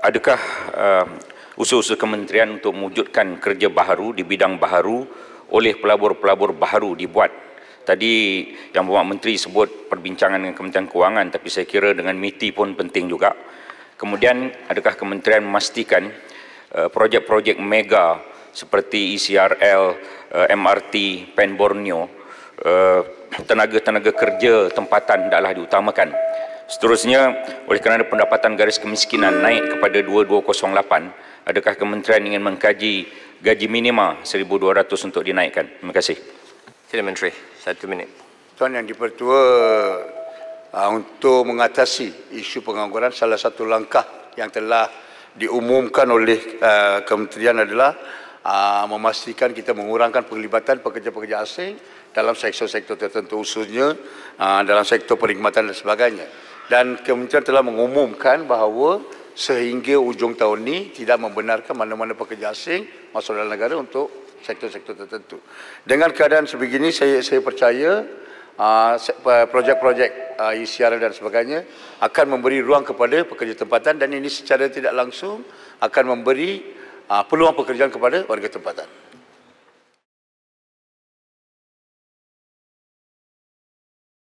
adakah uh, usaha-usaha kementerian untuk mewujudkan kerja baharu di bidang baharu oleh pelabur-pelabur baharu dibuat tadi yang Bapak Menteri sebut perbincangan dengan Kementerian Kewangan tapi saya kira dengan MITI pun penting juga kemudian adakah kementerian memastikan uh, projek-projek mega seperti ECRL, uh, MRT, Pan Borneo uh, tenaga-tenaga kerja tempatan adalah diutamakan Seterusnya, oleh kerana pendapatan garis kemiskinan naik kepada 2208, adakah kementerian ingin mengkaji gaji minima 1200 untuk dinaikkan? Terima kasih. Sila Menteri, satu minit. Tuan Yang Dipertua, ah, untuk mengatasi isu pengangguran, salah satu langkah yang telah diumumkan oleh ah, kementerian adalah ah, memastikan kita mengurangkan perlibatan pekerja-pekerja asing dalam sektor-sektor tertentu, khususnya dalam sektor perkhidmatan dan sebagainya dan kementerian telah mengumumkan bahawa sehingga ujung tahun ini tidak membenarkan mana-mana pekerja asing masuk dalam negara untuk sektor-sektor tertentu. Dengan keadaan sebegini saya saya percaya ah, projek-projek uh, ah, ICR e dan sebagainya akan memberi ruang kepada pekerja tempatan dan ini secara tidak langsung akan memberi ah, peluang pekerjaan kepada warga tempatan.